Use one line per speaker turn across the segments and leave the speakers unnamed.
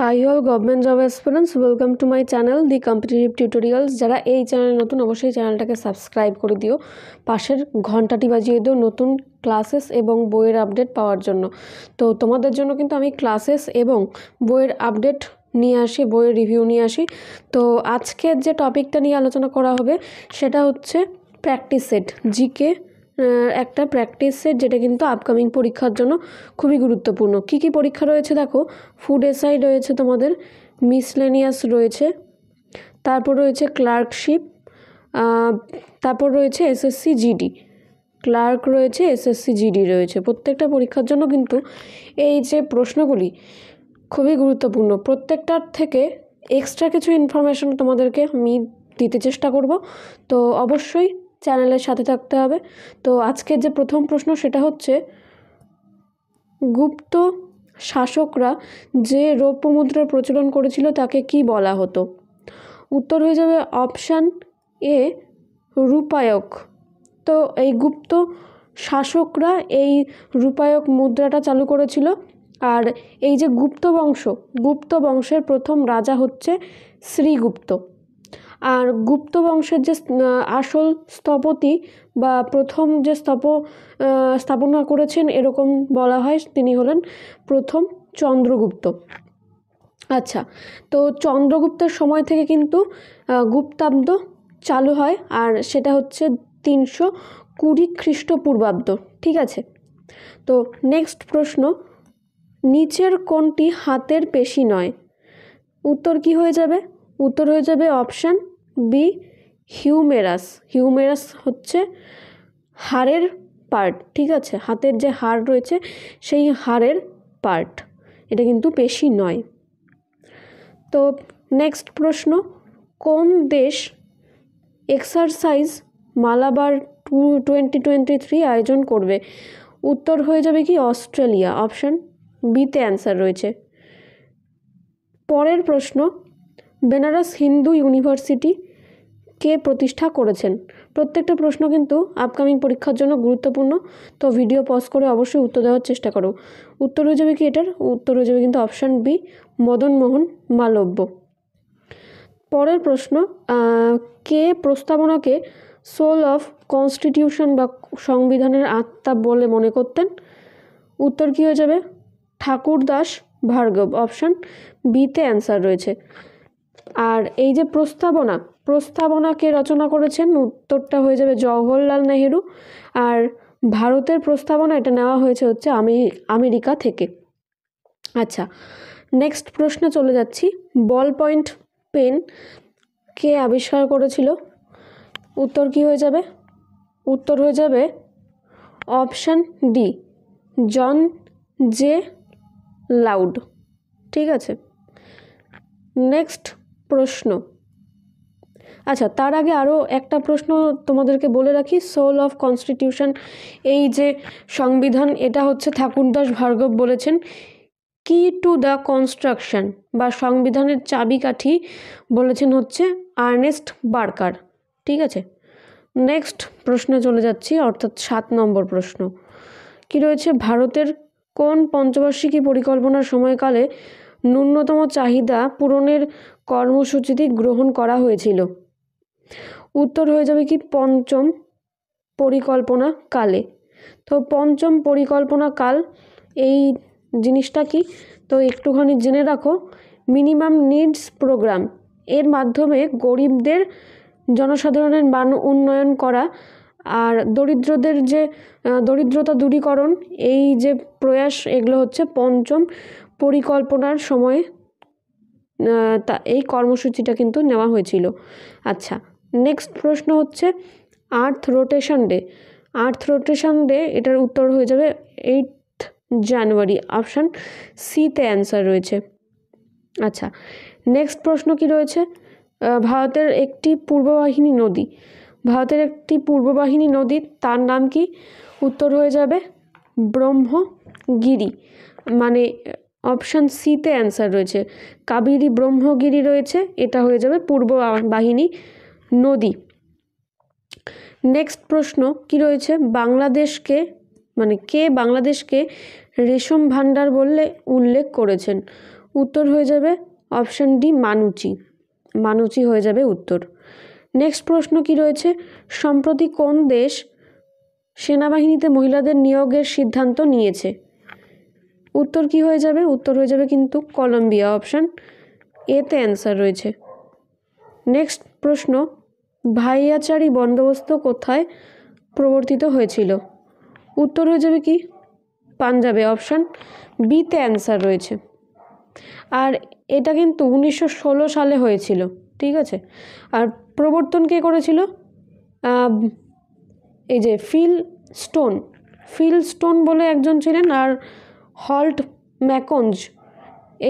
high all government job experience welcome to my channel the competitive tutorials যারা এই channel নতুন অবশ্যই চ্যানেলটাকে সাবস্ক্রাইব করে দিও পাশের ঘন্টাটি বাজিয়ে দিও নতুন ক্লাসেস এবং বইয়ের আপডেট পাওয়ার জন্য তো তোমাদের জন্য কিন্তু আমি ক্লাসেস এবং বইয়ের আপডেট নিয়ে আসি বইয়ের রিভিউ নিয়ে আসি তো আজকের যে টপিকটা নিয়ে আলোচনা করা হবে সেটা হচ্ছে প্র্যাকটিস সেট জিকে একটা প্র্যাকটিস সেট যেটা কিন্তু আপকামিং পরীক্ষার জন্য খুবই গুরুত্বপূর্ণ কী কী পরীক্ষা রয়েছে দেখো ফুড এসআই রয়েছে তোমাদের মিসলেনিয়াস রয়েছে তারপর রয়েছে ক্লার্কশিপ তারপর রয়েছে এসএসসি জিডি ক্লার্ক রয়েছে এসএসসি জিডি রয়েছে প্রত্যেকটা পরীক্ষার জন্য কিন্তু এই যে প্রশ্নগুলি খুবই গুরুত্বপূর্ণ প্রত্যেকটার থেকে এক্সট্রা কিছু ইনফরমেশন তোমাদেরকে আমি দিতে চেষ্টা করব তো অবশ্যই চ্যানেলের সাথে থাকতে হবে তো আজকের যে প্রথম প্রশ্ন সেটা হচ্ছে গুপ্ত শাসকরা যে রৌপ্য মুদ্রার প্রচলন করেছিল তাকে কি বলা হতো উত্তর হয়ে যাবে অপশান এ রূপায়ক তো এই গুপ্ত শাসকরা এই রূপায়ক মুদ্রাটা চালু করেছিল আর এই যে গুপ্ত বংশ গুপ্ত বংশের প্রথম রাজা হচ্ছে শ্রীগুপ্ত আর গুপ্ত বংশের যে আসল স্থপতি বা প্রথম যে স্থপ স্থাপনা করেছেন এরকম বলা হয় তিনি হলেন প্রথম চন্দ্রগুপ্ত আচ্ছা তো চন্দ্রগুপ্তের সময় থেকে কিন্তু গুপ্তাব্দ চালু হয় আর সেটা হচ্ছে তিনশো কুড়ি খ্রিস্টপূর্বাব্দ ঠিক আছে তো নেক্সট প্রশ্ন নিচের কোনটি হাতের পেশি নয় উত্তর কি হয়ে যাবে উত্তর হয়ে যাবে অপশান বি হিউমেরাস হিউমেরাস হচ্ছে হাড়ের পার্ট ঠিক আছে হাতের যে হাড় রয়েছে সেই হাড়ের পার্ট এটা কিন্তু পেশি নয় তো নেক্সট প্রশ্ন কোন দেশ exercise Malabar two twenty twenty three আয়োজন করবে উত্তর হয়ে যাবে কি অস্ট্রেলিয়া অপশান বিতে অ্যান্সার রয়েছে পরের প্রশ্ন বেনারস হিন্দু ইউনিভার্সিটি কে প্রতিষ্ঠা করেছেন প্রত্যেকটা প্রশ্ন কিন্তু আপকামিং পরীক্ষার জন্য গুরুত্বপূর্ণ তো ভিডিও পজ করে অবশ্যই উত্তর দেওয়ার চেষ্টা করো উত্তর হয়ে যাবে কি এটার উত্তর হয়ে যাবে কিন্তু অপশান বি মদনমোহন মালব্য পরের প্রশ্ন কে প্রস্তাবনাকে সোল অফ কনস্টিটিউশন বা সংবিধানের আত্মা বলে মনে করতেন উত্তর কী হয়ে যাবে ঠাকুরদাস ভার্গব অপশান বিতে অ্যান্সার রয়েছে আর এই যে প্রস্তাবনা প্রস্তাবনাকে রচনা করেছেন উত্তরটা হয়ে যাবে জওহরলাল নেহেরু আর ভারতের প্রস্তাবনা এটা নেওয়া হয়েছে হচ্ছে আমি আমেরিকা থেকে আচ্ছা নেক্সট প্রশ্নে চলে যাচ্ছি বল পয়েন্ট পেন কে আবিষ্কার করেছিল উত্তর কি হয়ে যাবে উত্তর হয়ে যাবে option D John J Loud ঠিক আছে নেক্সট প্রশ্ন আচ্ছা তার আগে আরও একটা প্রশ্ন তোমাদেরকে বলে রাখি সোল অফ কনস্টিটিউশন এই যে সংবিধান এটা হচ্ছে ঠাকুরদাস ভার্গব বলেছেন কি টু দ্য কনস্ট্রাকশন বা সংবিধানের চাবিকাঠি বলেছেন হচ্ছে আর্নেস্ট বার্কার ঠিক আছে নেক্সট প্রশ্নে চলে যাচ্ছি অর্থাৎ সাত নম্বর প্রশ্ন কি রয়েছে ভারতের কোন পঞ্চবার্ষিকী পরিকল্পনার সময়কালে ন্যূনতম চাহিদা পূরণের কর্মসূচিটি গ্রহণ করা হয়েছিল উত্তর হয়ে যাবে কি পঞ্চম পরিকল্পনা কালে তো পঞ্চম পরিকল্পনা কাল এই জিনিসটা কি তো একটুখানি জেনে রাখো মিনিমাম নিডস প্রোগ্রাম এর মাধ্যমে গরিবদের জনসাধারণের মান উন্নয়ন করা আর দরিদ্রদের যে দরিদ্রতা দূরীকরণ এই যে প্রয়াস এগুলো হচ্ছে পঞ্চম পরিকল্পনার সময়ে তা এই কর্মসূচিটা কিন্তু নেওয়া হয়েছিল আচ্ছা নেক্সট প্রশ্ন হচ্ছে earth rotation day earth rotation day এটার উত্তর হয়ে যাবে এইট জানুয়ারি অপশান সিতে অ্যান্সার রয়েছে আচ্ছা নেক্সট প্রশ্ন কি রয়েছে ভারতের একটি পূর্ববাহিনী নদী ভারতের একটি পূর্ববাহিনী নদী তার নাম কি উত্তর হয়ে যাবে ব্রহ্মগিরি মানে অপশান সিতে অ্যান্সার রয়েছে কাবেরী ব্রহ্মগিরি রয়েছে এটা হয়ে যাবে পূর্ব বাহিনী নদী নেক্সট প্রশ্ন কি রয়েছে বাংলাদেশকে মানে কে বাংলাদেশকে রেশম ভাণ্ডার বললে উল্লেখ করেছেন উত্তর হয়ে যাবে অপশান ডি মানুচি মানুচি হয়ে যাবে উত্তর নেক্সট প্রশ্ন কি রয়েছে সম্প্রতি কোন দেশ সেনাবাহিনীতে মহিলাদের নিয়োগের সিদ্ধান্ত নিয়েছে উত্তর কি হয়ে যাবে উত্তর হয়ে যাবে কিন্তু কলম্বিয়া অপশান এতে অ্যান্সার রয়েছে নেক্সট প্রশ্ন ভাইয়াচারী বন্দোবস্ত কোথায় প্রবর্তিত হয়েছিল উত্তর হয়ে যাবে কি পাঞ্জাবে অপশান বিতে অ্যান্সার রয়েছে আর এটা কিন্তু উনিশশো সালে হয়েছিল ঠিক আছে আর প্রবর্তন কে করেছিল এই যে ফিল স্টোন ফিল স্টোন বলে একজন ছিলেন আর হল্ট ম্যাকঞ্জ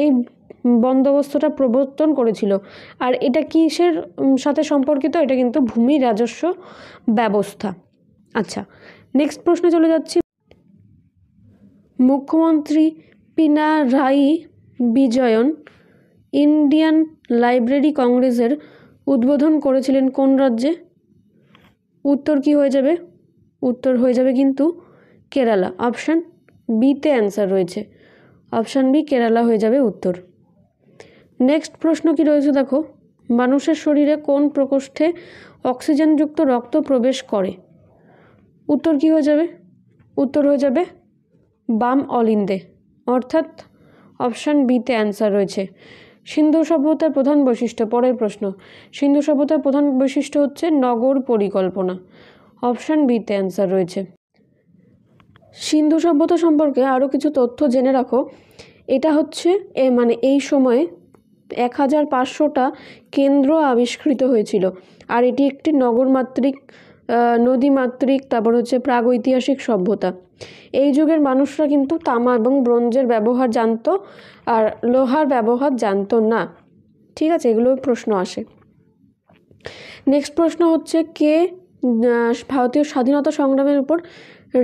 এই বন্দোবস্তটা প্রবর্তন করেছিল আর এটা কিসের সাথে সম্পর্কিত এটা কিন্তু ভূমি রাজস্ব ব্যবস্থা আচ্ছা নেক্সট প্রশ্নে চলে যাচ্ছি মুখ্যমন্ত্রী পিনারাই বিজয়ন ইন্ডিয়ান লাইব্রেরি কংগ্রেসের উদ্বোধন করেছিলেন কোন রাজ্যে উত্তর কি হয়ে যাবে উত্তর হয়ে যাবে কিন্তু কেরালা অপশান বিতে অ্যান্সার রয়েছে অপশান বি কেরালা হয়ে যাবে উত্তর নেক্সট প্রশ্ন কি রয়েছে দেখো মানুষের শরীরে কোন প্রকোষ্ঠে অক্সিজেনযুক্ত রক্ত প্রবেশ করে উত্তর কি হয়ে যাবে উত্তর হয়ে যাবে বাম অলিন্দে অর্থাৎ অপশান বিতে অ্যান্সার রয়েছে সিন্ধু সভ্যতার প্রধান বৈশিষ্ট্য পরের প্রশ্ন সিন্ধু সভ্যতার প্রধান বৈশিষ্ট্য হচ্ছে নগর পরিকল্পনা অপশান বিতে অ্যান্সার রয়েছে সিন্ধু সভ্যতা সম্পর্কে আরও কিছু তথ্য জেনে রাখো এটা হচ্ছে এ মানে এই সময়ে এক হাজার পাঁচশোটা কেন্দ্র আবিষ্কৃত হয়েছিল আর এটি একটি নগরমাত্রিক নদীমাত্রিক তারপর হচ্ছে প্রাগৈতিহাসিক সভ্যতা এই যুগের মানুষরা কিন্তু তামা এবং ব্রোঞ্জের ব্যবহার জানত আর লোহার ব্যবহার জানত না ঠিক আছে এগুলো প্রশ্ন আসে নেক্সট প্রশ্ন হচ্ছে কে ভারতীয় স্বাধীনতা সংগ্রামের উপর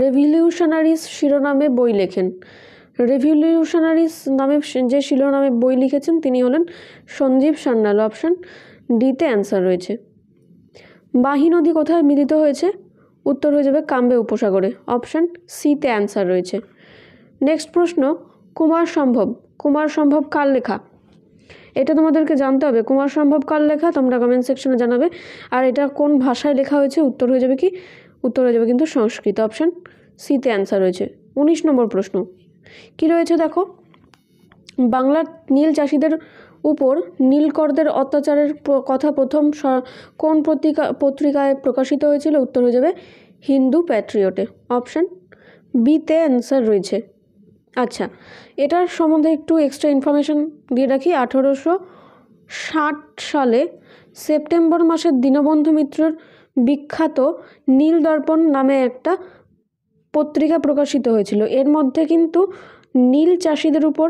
রেভিলিউশনারিস শিরোনামে বই লেখেন রেভলিউশনারিস নামে যে শিরোনামে বই লিখেছেন তিনি হলেন সঞ্জীব সান্নাল অপশান ডিতে অ্যান্সার রয়েছে বাহি নদী কোথায় মিলিত হয়েছে উত্তর হয়ে যাবে কাম্বে উপসাগরে অপশান সিতে অ্যান্সার রয়েছে নেক্সট প্রশ্ন কুমার সম্ভব কুমার সম্ভব কার লেখা এটা তোমাদেরকে জানতে হবে কুমার সম্ভব কার লেখা তোমরা কমেন্ট সেকশনে জানাবে আর এটা কোন ভাষায় লেখা হয়েছে উত্তর হয়ে যাবে কি উত্তর হয়ে যাবে কিন্তু সংস্কৃত অপশান সিতে অ্যান্সার রয়েছে উনিশ নম্বর প্রশ্ন কি রয়েছে দেখো বাংলার নীল চাষিদের উপর নীলকরদের অত্যাচারের কথা প্রথম কোন পত্রিকা পত্রিকায় প্রকাশিত হয়েছিল উত্তর হয়ে যাবে হিন্দু প্যাট্রিয়টে অপশান বিতে অ্যান্সার রয়েছে আচ্ছা এটার সম্বন্ধে একটু এক্সট্রা ইনফরমেশান দিয়ে রাখি আঠেরোশো ষাট সালে সেপ্টেম্বর মাসের দীনবন্ধু মিত্রর বিখ্যাত নীল দর্পণ নামে একটা পত্রিকা প্রকাশিত হয়েছিল এর মধ্যে কিন্তু নীল চাষিদের উপর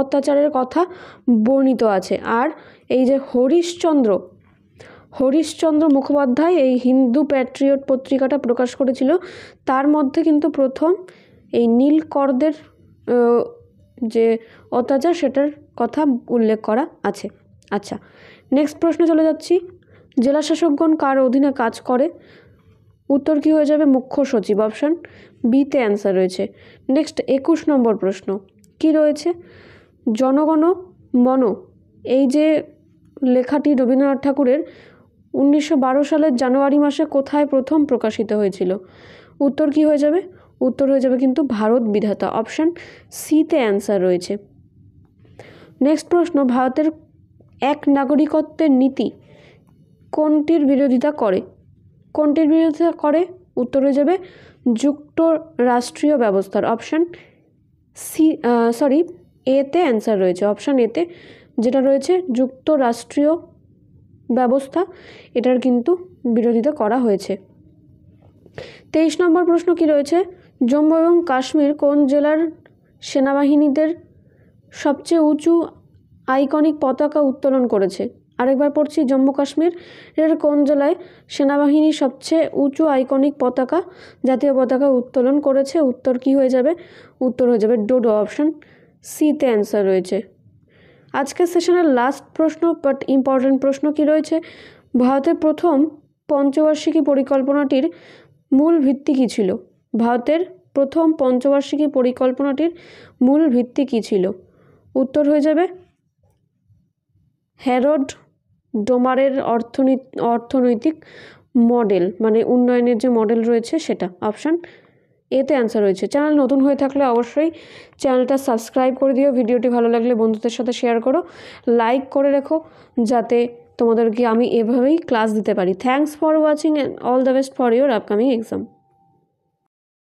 অত্যাচারের কথা বর্ণিত আছে আর এই যে হরিশচন্দ্র হরিশচন্দ্র মুখোপাধ্যায় এই হিন্দু প্যাট্রিয়ট পত্রিকাটা প্রকাশ করেছিল তার মধ্যে কিন্তু প্রথম এই নীলকরদের যে অত্যাচার সেটার কথা উল্লেখ করা আছে আচ্ছা নেক্সট প্রশ্নে চলে যাচ্ছি জেলাশাসকগণ কার অধীনে কাজ করে উত্তর কী হয়ে যাবে মুখ্য সচিব অপশান বিতে অ্যান্সার রয়েছে নেক্সট একুশ নম্বর প্রশ্ন কি রয়েছে জনগণ মন এই যে লেখাটি রবীন্দ্রনাথ ঠাকুরের উনিশশো সালের জানুয়ারি মাসে কোথায় প্রথম প্রকাশিত হয়েছিল উত্তর কি হয়ে যাবে উত্তর হয়ে যাবে কিন্তু ভারত বিধাতা অপশান সিতে অ্যান্সার রয়েছে নেক্সট প্রশ্ন ভারতের এক নাগরিকত্বের নীতি কোনটির বিরোধিতা করে কোনটির বিরোধিতা করে উত্তর হয়ে যাবে যুক্তরাষ্ট্রীয় ব্যবস্থার অপশান সি সরি এতে অ্যান্সার রয়েছে অপশান এতে যেটা রয়েছে যুক্তরাষ্ট্রীয় ব্যবস্থা এটার কিন্তু বিরোধিতা করা হয়েছে তেইশ নম্বর প্রশ্ন কি রয়েছে জম্মু এবং কাশ্মীর কোন জেলার সেনাবাহিনীদের সবচেয়ে উঁচু আইকনিক পতাকা উত্তোলন করেছে আরেকবার পড়ছি জম্মু কাশ্মীর এর কোন জেলায় সেনাবাহিনী সবচেয়ে উঁচু আইকনিক পতাকা জাতীয় পতাকা উত্তোলন করেছে উত্তর কি হয়ে যাবে উত্তর হয়ে যাবে ডোডো অপশন সিতে অ্যান্সার রয়েছে আজকের সেশনের লাস্ট প্রশ্ন বাট ইম্পর্টেন্ট প্রশ্ন কি রয়েছে ভারতের প্রথম পঞ্চবার্ষিকী পরিকল্পনাটির মূল ভিত্তি কী ছিল ভারতের প্রথম পঞ্চবার্ষিকী পরিকল্পনাটির মূল ভিত্তি কী ছিল উত্তর হয়ে যাবে হ্যারড ডোমারের অর্থনীতি অর্থনৈতিক মডেল মানে উন্নয়নের যে মডেল রয়েছে সেটা অপশান এতে অ্যান্সার রয়েছে চ্যানেল নতুন হয়ে থাকলে অবশ্যই চ্যানেলটা সাবস্ক্রাইব করে দিও ভিডিওটি ভালো লাগলে বন্ধুদের সাথে শেয়ার করো লাইক করে রেখো যাতে তোমাদেরকে আমি এভাবেই ক্লাস দিতে পারি thanks for watching and all the best for your upcoming exam